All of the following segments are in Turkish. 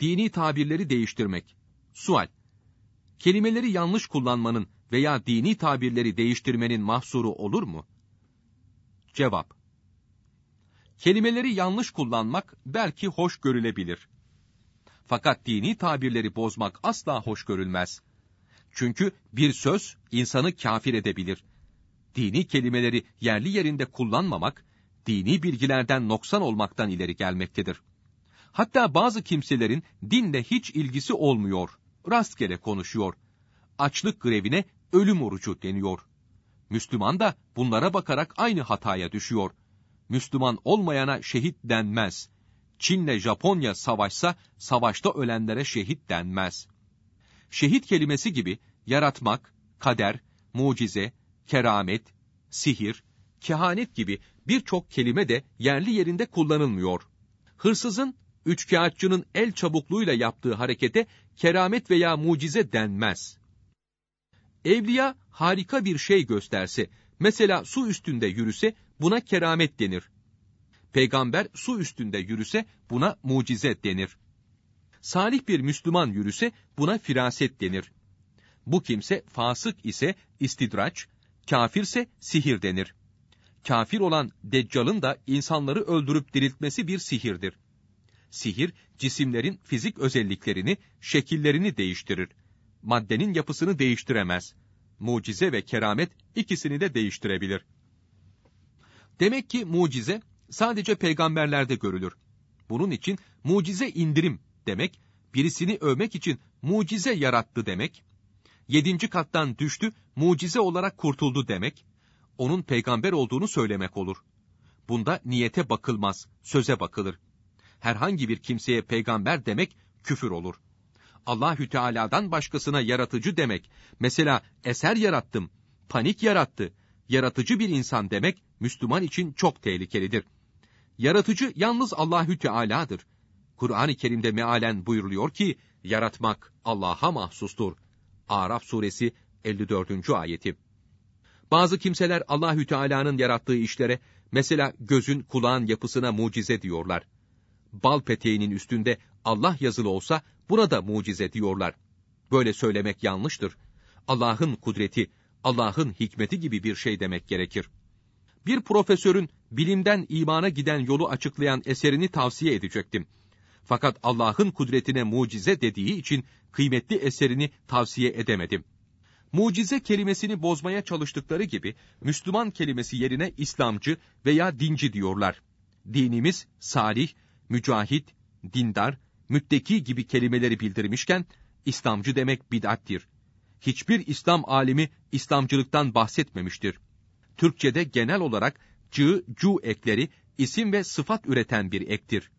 dini tabirleri değiştirmek. Sual. Kelimeleri yanlış kullanmanın veya dini tabirleri değiştirmenin mahsuru olur mu? Cevap. Kelimeleri yanlış kullanmak belki hoş görülebilir. Fakat dini tabirleri bozmak asla hoş görülmez. Çünkü bir söz insanı kafir edebilir. Dini kelimeleri yerli yerinde kullanmamak, dini bilgilerden noksan olmaktan ileri gelmektedir. Hatta bazı kimselerin dinle hiç ilgisi olmuyor, rastgele konuşuyor. Açlık grevine ölüm orucu deniyor. Müslüman da bunlara bakarak aynı hataya düşüyor. Müslüman olmayana şehit denmez. Çinle Japonya savaşsa savaşta ölenlere şehit denmez. Şehit kelimesi gibi yaratmak, kader, mucize, keramet, sihir, kehanet gibi birçok kelime de yerli yerinde kullanılmıyor. Hırsızın üçkağıtçının el çabukluğuyla yaptığı harekete keramet veya mucize denmez. Evliya harika bir şey gösterse, mesela su üstünde yürüse buna keramet denir. Peygamber su üstünde yürüse buna mucize denir. Salih bir Müslüman yürüse buna firaset denir. Bu kimse fasık ise istidraç, kafirse sihir denir. Kafir olan Deccal'ın da insanları öldürüp diriltmesi bir sihirdir. Sihir, cisimlerin fizik özelliklerini, şekillerini değiştirir. Maddenin yapısını değiştiremez. Mucize ve keramet ikisini de değiştirebilir. Demek ki mucize sadece peygamberlerde görülür. Bunun için mucize indirim demek, birisini övmek için mucize yarattı demek, yedinci kattan düştü, mucize olarak kurtuldu demek, onun peygamber olduğunu söylemek olur. Bunda niyete bakılmaz, söze bakılır herhangi bir kimseye peygamber demek küfür olur. Allahü Teala'dan başkasına yaratıcı demek, mesela eser yarattım, panik yarattı, yaratıcı bir insan demek Müslüman için çok tehlikelidir. Yaratıcı yalnız Allahü Teala'dır. Kur'an-ı Kerim'de mealen buyuruluyor ki yaratmak Allah'a mahsustur. Araf suresi 54. ayeti. Bazı kimseler Allahü Teala'nın yarattığı işlere mesela gözün kulağın yapısına mucize diyorlar bal peteğinin üstünde Allah yazılı olsa buna da mucize diyorlar. Böyle söylemek yanlıştır. Allah'ın kudreti, Allah'ın hikmeti gibi bir şey demek gerekir. Bir profesörün bilimden imana giden yolu açıklayan eserini tavsiye edecektim. Fakat Allah'ın kudretine mucize dediği için kıymetli eserini tavsiye edemedim. Mucize kelimesini bozmaya çalıştıkları gibi Müslüman kelimesi yerine İslamcı veya dinci diyorlar. Dinimiz salih, mücahit, dindar, mütteki gibi kelimeleri bildirmişken, İslamcı demek bid'attir. Hiçbir İslam alimi İslamcılıktan bahsetmemiştir. Türkçe'de genel olarak cı, cu ekleri isim ve sıfat üreten bir ektir.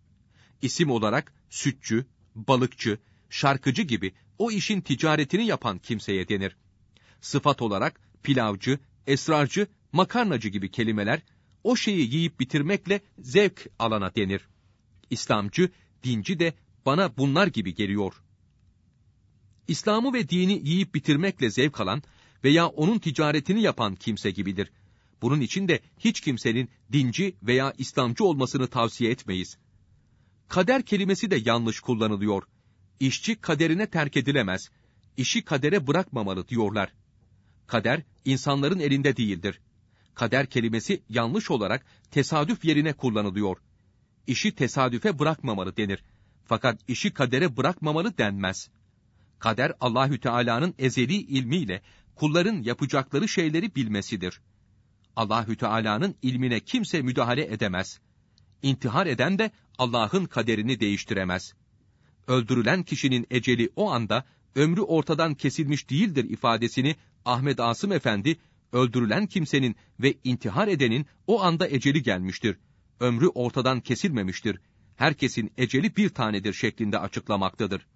İsim olarak sütçü, balıkçı, şarkıcı gibi o işin ticaretini yapan kimseye denir. Sıfat olarak pilavcı, esrarcı, makarnacı gibi kelimeler o şeyi yiyip bitirmekle zevk alana denir. İslamcı, dinci de bana bunlar gibi geliyor. İslam'ı ve dini yiyip bitirmekle zevk alan veya onun ticaretini yapan kimse gibidir. Bunun için de hiç kimsenin dinci veya İslamcı olmasını tavsiye etmeyiz. Kader kelimesi de yanlış kullanılıyor. İşçi kaderine terk edilemez. İşi kadere bırakmamalı diyorlar. Kader insanların elinde değildir. Kader kelimesi yanlış olarak tesadüf yerine kullanılıyor.'' işi tesadüfe bırakmamalı denir. Fakat işi kadere bırakmamalı denmez. Kader Allahü Teala'nın ezeli ilmiyle kulların yapacakları şeyleri bilmesidir. Allahü Teala'nın ilmine kimse müdahale edemez. İntihar eden de Allah'ın kaderini değiştiremez. Öldürülen kişinin eceli o anda ömrü ortadan kesilmiş değildir ifadesini Ahmet Asım Efendi öldürülen kimsenin ve intihar edenin o anda eceli gelmiştir ömrü ortadan kesilmemiştir, herkesin eceli bir tanedir şeklinde açıklamaktadır.